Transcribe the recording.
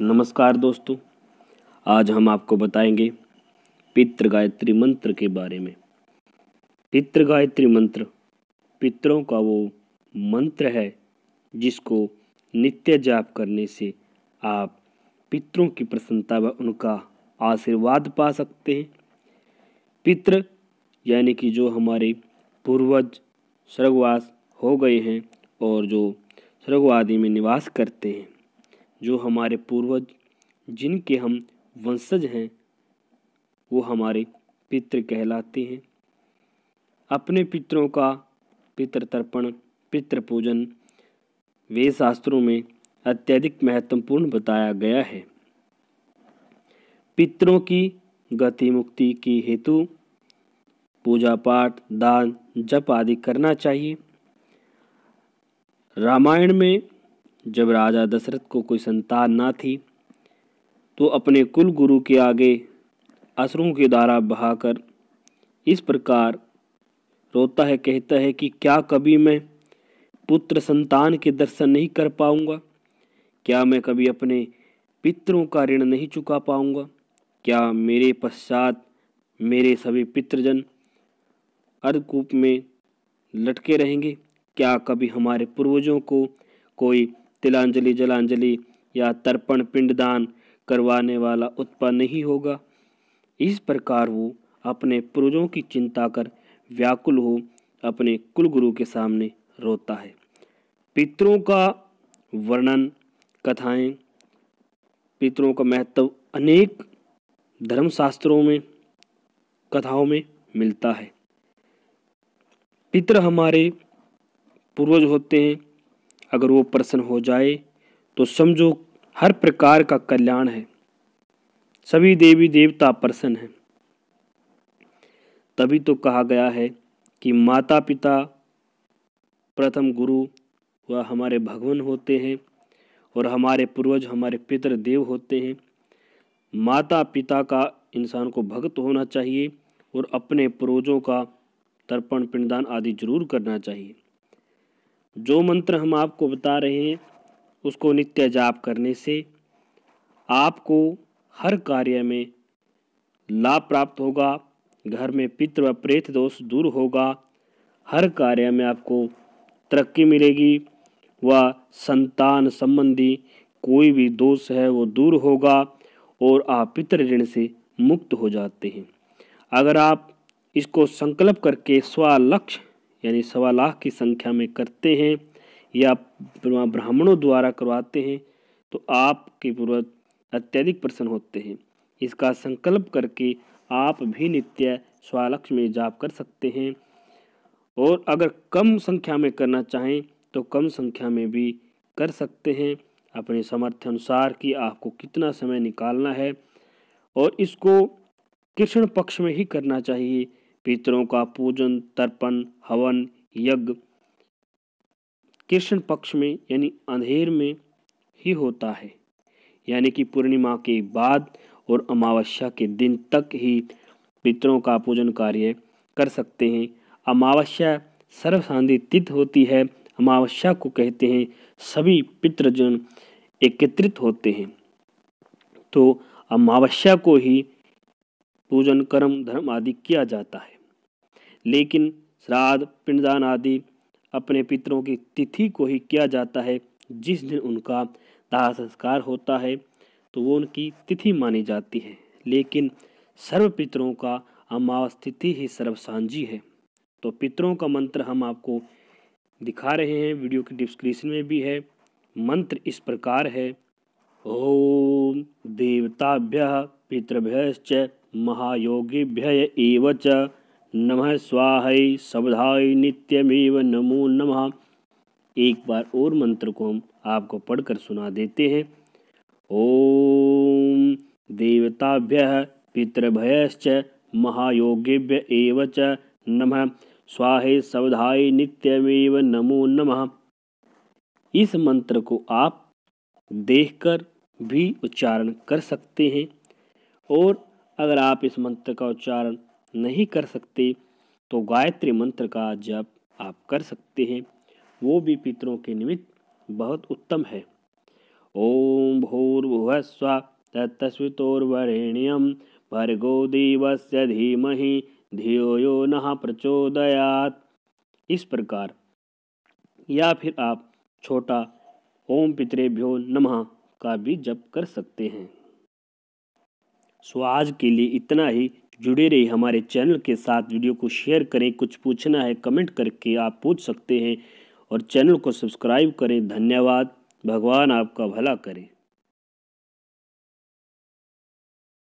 नमस्कार दोस्तों आज हम आपको बताएंगे पित्र गायत्री मंत्र के बारे में पित्र गायत्री मंत्र पितरों का वो मंत्र है जिसको नित्य जाप करने से आप पितरों की प्रसन्नता व उनका आशीर्वाद पा सकते हैं पितृ यानी कि जो हमारे पूर्वज स्वर्गवास हो गए हैं और जो स्वर्गवादी में निवास करते हैं जो हमारे पूर्वज जिनके हम वंशज हैं वो हमारे पितृ कहलाते हैं अपने पितरों का पितृतर्पण पितृपूजन वे शास्त्रों में अत्यधिक महत्वपूर्ण बताया गया है पितरों की गति मुक्ति के हेतु पूजा पाठ दान जप आदि करना चाहिए रामायण में जब राजा दशरथ को कोई संतान ना थी तो अपने कुल गुरु के आगे असरों के द्वारा बहाकर इस प्रकार रोता है कहता है कि क्या कभी मैं पुत्र संतान के दर्शन नहीं कर पाऊंगा क्या मैं कभी अपने पितरों का ऋण नहीं चुका पाऊंगा क्या मेरे पश्चात मेरे सभी पितृजन अर्धकूप में लटके रहेंगे क्या कभी हमारे पूर्वजों को कोई तिलांजलि जलांजलि या तर्पण पिंडदान करवाने वाला उत्पन्न नहीं होगा इस प्रकार वो अपने पूर्वजों की चिंता कर व्याकुल हो अपने कुलगुरु के सामने रोता है पितरों का वर्णन कथाएं पितरों का महत्व अनेक धर्मशास्त्रों में कथाओं में मिलता है पितर हमारे पूर्वज होते हैं अगर वो प्रसन्न हो जाए तो समझो हर प्रकार का कल्याण है सभी देवी देवता प्रसन्न हैं तभी तो कहा गया है कि माता पिता प्रथम गुरु वह हमारे भगवान होते हैं और हमारे पूर्वज हमारे पितर देव होते हैं माता पिता का इंसान को भक्त होना चाहिए और अपने पूर्वजों का तर्पण पिंडदान आदि जरूर करना चाहिए जो मंत्र हम आपको बता रहे हैं उसको नित्य जाप करने से आपको हर कार्य में लाभ प्राप्त होगा घर में पितृ व प्रेत दोष दूर होगा हर कार्य में आपको तरक्की मिलेगी व संतान संबंधी कोई भी दोष है वो दूर होगा और आप पितृ ऋण से मुक्त हो जाते हैं अगर आप इसको संकल्प करके स्वलक्ष्य यानी सवा लाख की संख्या में करते हैं या ब्राह्मणों द्वारा करवाते हैं तो आपके पूर्वज अत्यधिक प्रसन्न होते हैं इसका संकल्प करके आप भी नित्य स्वालक्ष में जाप कर सकते हैं और अगर कम संख्या में करना चाहें तो कम संख्या में भी कर सकते हैं अपने सामर्थ्य अनुसार कि आपको कितना समय निकालना है और इसको कृष्ण पक्ष में ही करना चाहिए पितरों का पूजन तर्पण हवन यज्ञ कृष्ण पक्ष में यानी अंधेर में ही होता है यानी कि पूर्णिमा के बाद और अमावस्या के दिन तक ही पितरों का पूजन कार्य कर सकते हैं अमावस्या सर्वशांति तिथ होती है अमावस्या को कहते हैं सभी पितृजन एकत्रित होते हैं तो अमावस्या को ही पूजन कर्म धर्म आदि किया जाता है लेकिन श्राद्ध पिंडदान आदि अपने पितरों की तिथि को ही किया जाता है जिस दिन उनका दाह संस्कार होता है तो वो उनकी तिथि मानी जाती है लेकिन सर्व पितरों का अमावस तिथि ही सर्वसांझी है तो पितरों का मंत्र हम आपको दिखा रहे हैं वीडियो के डिस्क्रिप्शन में भी है मंत्र इस प्रकार है ओम देवताभ्य पितृभ्य महायोगिभ्य च नम स्वाहय शब्दाय नित्यमेव नमो नमः एक बार और मंत्र को हम आपको पढ़कर सुना देते हैं ओम देवताभ्य पितृभयश्च महायोगिभ्य नम च स्वाहे शब्दाय नित्यमेव नमो नमः इस मंत्र को आप देखकर भी उच्चारण कर सकते हैं और अगर आप इस मंत्र का उच्चारण नहीं कर सकते तो गायत्री मंत्र का जप आप कर सकते हैं वो भी पितरों के निमित्त बहुत उत्तम है ओम भूर्भुव स्व तत्स्वितोर्वरेण्यम भर्गो देवस्य धीमहि धियो यो न प्रचोदयात इस प्रकार या फिर आप छोटा ओम पितरेभ्यो नमः का भी जप कर सकते हैं सो आज के लिए इतना ही जुड़े रहिए हमारे चैनल के साथ वीडियो को शेयर करें कुछ पूछना है कमेंट करके आप पूछ सकते हैं और चैनल को सब्सक्राइब करें धन्यवाद भगवान आपका भला करें